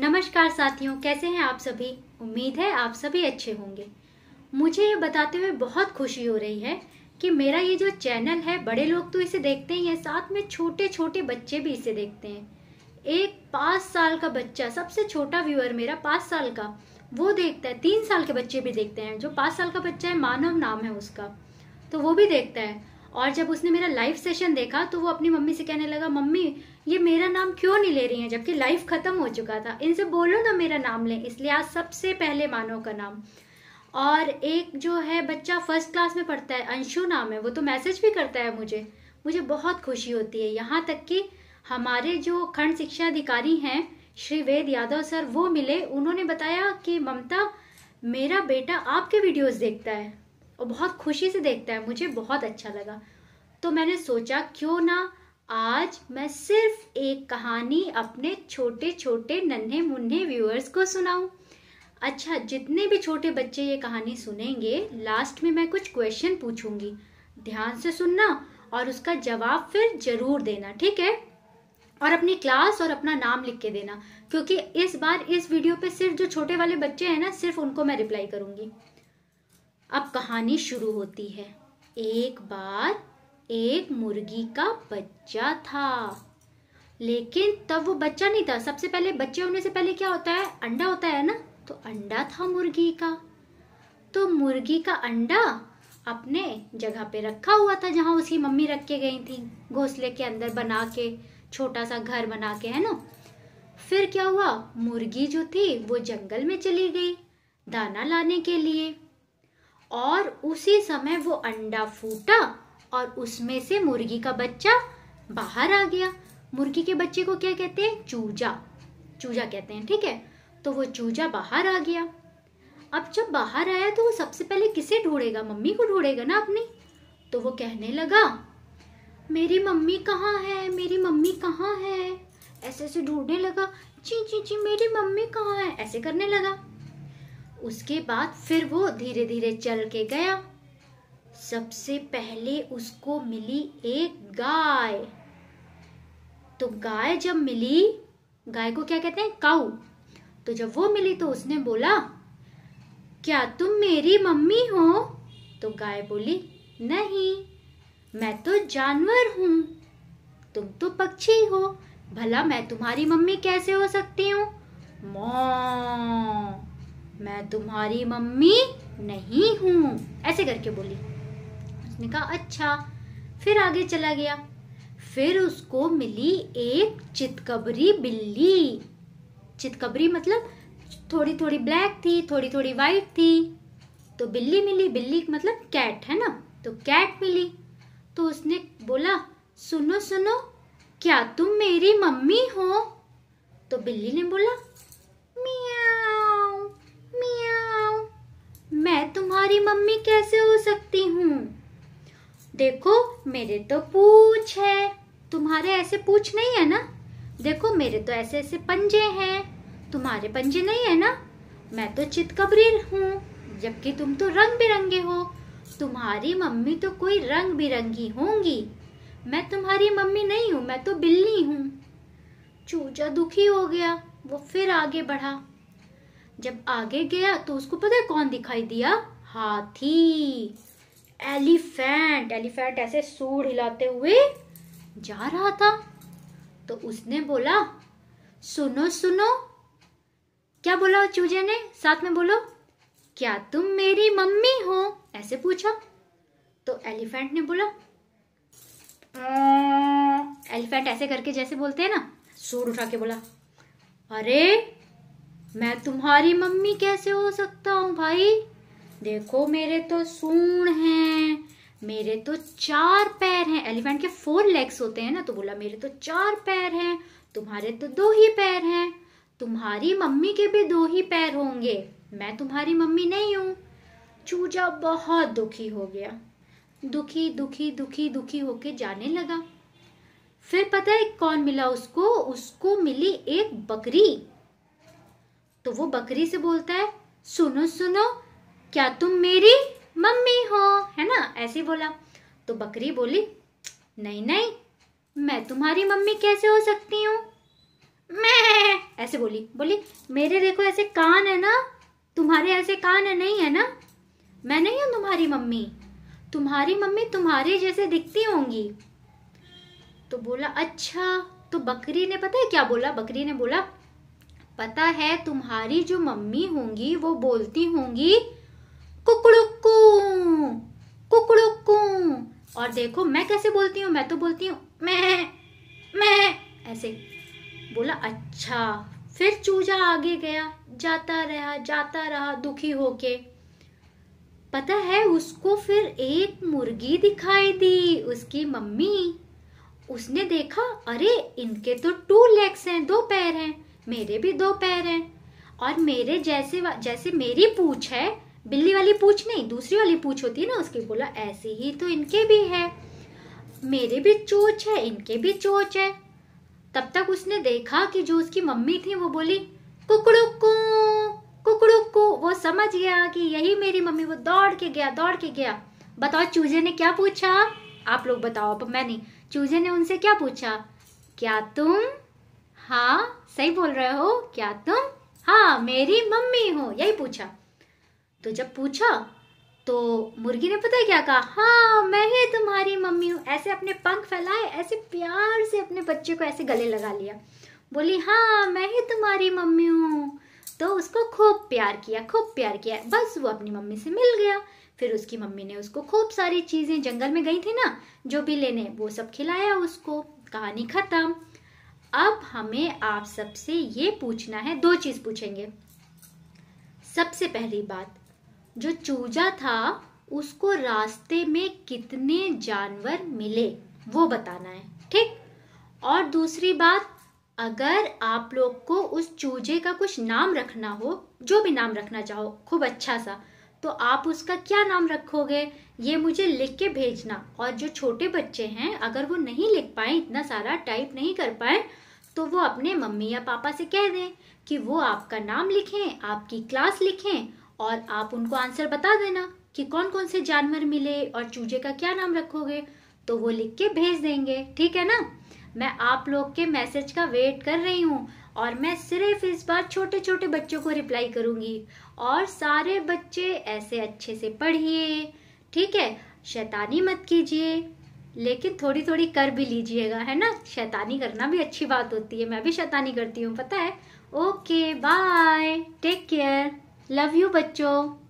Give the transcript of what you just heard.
नमस्कार साथियों कैसे हैं आप सभी उम्मीद है आप सभी अच्छे होंगे मुझे ये बताते हुए बहुत खुशी हो रही है कि मेरा ये जो चैनल है बड़े लोग तो इसे देखते ही हैं साथ में छोटे छोटे बच्चे भी इसे देखते हैं एक पाँच साल का बच्चा सबसे छोटा व्यूअर मेरा पाँच साल का वो देखता है तीन साल के बच्चे भी देखते हैं जो पाँच साल का बच्चा है मानव नाम है उसका तो वो भी देखता है और जब उसने मेरा लाइव सेशन देखा तो वो अपनी मम्मी से कहने लगा मम्मी ये मेरा नाम क्यों नहीं ले रही हैं जबकि लाइफ ख़त्म हो चुका था इनसे बोलो ना मेरा नाम लें इसलिए आज सबसे पहले मानो का नाम और एक जो है बच्चा फर्स्ट क्लास में पढ़ता है अंशु नाम है वो तो मैसेज भी करता है मुझे मुझे बहुत खुशी होती है यहाँ तक कि हमारे जो खंड शिक्षा अधिकारी हैं श्री वेद यादव सर वो मिले उन्होंने बताया कि ममता मेरा बेटा आपके वीडियोस देखता है और बहुत खुशी से देखता है मुझे बहुत अच्छा लगा तो मैंने सोचा क्यों ना आज मैं सिर्फ एक कहानी अपने छोटे छोटे नन्हे मुन्ने व्यूअर्स को सुनाऊं। अच्छा जितने भी छोटे बच्चे ये कहानी सुनेंगे लास्ट में मैं कुछ क्वेश्चन पूछूंगी ध्यान से सुनना और उसका जवाब फिर जरूर देना ठीक है और अपनी क्लास और अपना नाम लिख के देना क्योंकि इस बार इस वीडियो पे सिर्फ जो छोटे वाले बच्चे हैं ना सिर्फ उनको मैं रिप्लाई करूंगी अब कहानी शुरू होती है एक बार एक मुर्गी का बच्चा था लेकिन तब वो बच्चा नहीं था सबसे पहले बच्चे होने से पहले क्या होता है अंडा होता है ना तो अंडा था मुर्गी का तो मुर्गी का अंडा अपने जगह पे रखा हुआ था जहाँ उसकी मम्मी रख के गई थी घोंसले के अंदर बना के छोटा सा घर बना के है ना फिर क्या हुआ मुर्गी जो थी वो जंगल में चली गई दाना लाने के लिए और उसी समय वो अंडा फूटा और उसमें से मुर्गी का बच्चा बाहर आ गया मुर्गी के बच्चे को क्या कहते हैं चूजा चूजा कहते हैं ठीक है तो वो चूजा बाहर आ गया अब जब बाहर आया तो वो सबसे पहले किसे ढूंढेगा मम्मी को ढूंढेगा ना अपनी तो वो कहने लगा मेरी मम्मी कहाँ है मेरी मम्मी कहाँ है ऐसे ऐसे ढूंढने लगा ची ची ची मेरी मम्मी कहाँ है ऐसे करने लगा उसके बाद फिर वो धीरे धीरे चल के गया सबसे पहले उसको मिली एक गाय तो गाय जब मिली गाय को क्या कहते हैं काऊ तो जब वो मिली तो उसने बोला क्या तुम मेरी मम्मी हो तो गाय बोली नहीं मैं तो जानवर हूँ तुम तो पक्षी हो भला मैं तुम्हारी मम्मी कैसे हो सकती हूँ मैं तुम्हारी मम्मी नहीं हूँ ऐसे करके बोली उसने कहा अच्छा फिर आगे चला गया फिर उसको मिली एक चितकबरी बिल्ली चितकबरी मतलब थोड़ी थोड़ी ब्लैक थी थोड़ी थोड़ी वाइट थी तो बिल्ली मिली बिल्ली मतलब कैट है ना तो कैट मिली तो उसने बोला सुनो सुनो क्या तुम मेरी मम्मी हो तो बिल्ली ने बोला मियाओ मियाओ मैं तुम्हारी मम्मी कैसे हो सकती हूँ देखो मेरे तो पूछ है तुम्हारे ऐसे पूछ नहीं है ना देखो मेरे तो ऐसे ऐसे पंजे हैं तुम्हारे पंजे नहीं है ना मैं तो चितकबरी हूँ जबकि तुम तो रंग बिरंगे हो तुम्हारी मम्मी तो कोई रंग बिरंगी होंगी मैं तुम्हारी मम्मी नहीं हूँ मैं तो बिल्ली हूँ चूजा दुखी हो गया वो फिर आगे बढ़ा जब आगे गया तो उसको पता है कौन दिखाई दिया हाथी एलिफेंट एलिफेंट ऐसे सूर हिलाते हुए जा रहा था तो उसने बोला सुनो सुनो क्या बोला चूजे ने साथ में बोलो क्या तुम मेरी मम्मी हो ऐसे पूछा तो एलिफेंट ने बोला एलिफेंट ऐसे करके जैसे बोलते हैं ना सूर उठा के बोला अरे मैं तुम्हारी मम्मी कैसे हो सकता हूँ भाई देखो मेरे तो सूण हैं मेरे तो चार पैर हैं एलिफेंट के फोर लेग्स होते हैं ना तो बोला मेरे तो चार पैर हैं तुम्हारे तो दो ही पैर हैं तुम्हारी मम्मी के भी दो ही पैर होंगे मैं तुम्हारी मम्मी नहीं हूँ चूजा बहुत दुखी हो गया दुखी दुखी दुखी दुखी होके जाने लगा फिर पता है कौन मिला उसको उसको मिली एक बकरी तो वो बकरी से बोलता है सुनो सुनो क्या तुम मेरी मम्मी हो है ना ऐसे बोला तो बकरी बोली नहीं नहीं मैं तुम्हारी मम्मी कैसे हो सकती हूँ मैं ऐसे बोली बोली मेरे देखो ऐसे कान है ना तुम्हारे ऐसे कान है नहीं है ना मैं नहीं हूँ तुम्हारी मम्मी तुम्हारी मम्मी तुम्हारे जैसे दिखती होंगी तो बोला अच्छा तो बकरी ने पता है क्या बोला बकरी ने बोला पता है तुम्हारी जो मम्मी होंगी वो बोलती होंगी कुकड़ुक्कू कुकड़ुक्कू और देखो मैं कैसे बोलती हूँ मैं तो बोलती हूँ मैं मैं ऐसे बोला अच्छा फिर चूजा आगे गया जाता रहा जाता रहा दुखी होके पता है उसको फिर एक मुर्गी दिखाई दी उसकी मम्मी उसने देखा अरे इनके तो टू लेग्स हैं दो पैर हैं मेरे भी दो पैर हैं और मेरे जैसे जैसे मेरी पूछ है बिल्ली वाली पूछ नहीं दूसरी वाली पूछ होती है ना उसकी बोला ऐसे ही तो इनके भी है मेरे भी चोच है इनके भी चोच है तब तक उसने देखा कि जो उसकी मम्मी थी वो बोली कुकड़ुक्कू कुकड़ुक्कू वो समझ गया कि यही मेरी मम्मी वो दौड़ के गया दौड़ के गया बताओ चूजे ने क्या पूछा आप लोग बताओ अब मैं नहीं चूजे ने उनसे क्या पूछा क्या तुम हाँ सही बोल रहे हो क्या तुम हाँ मेरी मम्मी हो यही पूछा तो जब पूछा तो मुर्गी ने पता है क्या कहा हाँ मैं ही तुम्हारी मम्मी हूँ ऐसे अपने पंख फैलाए ऐसे प्यार से अपने बच्चे को ऐसे गले लगा लिया बोली हाँ मैं ही तुम्हारी मम्मी हूँ तो उसको खूब प्यार किया खूब प्यार किया बस वो अपनी मम्मी से मिल गया फिर उसकी मम्मी ने उसको खूब सारी चीज़ें जंगल में गई थी ना जो भी लेने वो सब खिलाया उसको कहानी ख़त्म अब हमें आप सबसे ये पूछना है दो चीज़ पूछेंगे सबसे पहली बात जो चूजा था उसको रास्ते में कितने जानवर मिले वो बताना है ठीक और दूसरी बात अगर आप लोग को उस चूजे का कुछ नाम रखना हो जो भी नाम रखना चाहो खूब अच्छा सा तो आप उसका क्या नाम रखोगे ये मुझे लिख के भेजना और जो छोटे बच्चे हैं अगर वो नहीं लिख पाए इतना सारा टाइप नहीं कर पाए तो वो अपने मम्मी या पापा से कह दें कि वो आपका नाम लिखें आपकी क्लास लिखें और आप उनको आंसर बता देना कि कौन कौन से जानवर मिले और चूजे का क्या नाम रखोगे तो वो लिख के भेज देंगे ठीक है ना मैं आप लोग के मैसेज का वेट कर रही हूँ और मैं सिर्फ इस बार छोटे छोटे बच्चों को रिप्लाई करूंगी और सारे बच्चे ऐसे अच्छे से पढ़िए ठीक है शैतानी मत कीजिए लेकिन थोड़ी थोड़ी कर भी लीजिएगा है ना शैतानी करना भी अच्छी बात होती है मैं भी शैतानी करती हूँ पता है okay bye take care love you बच्चों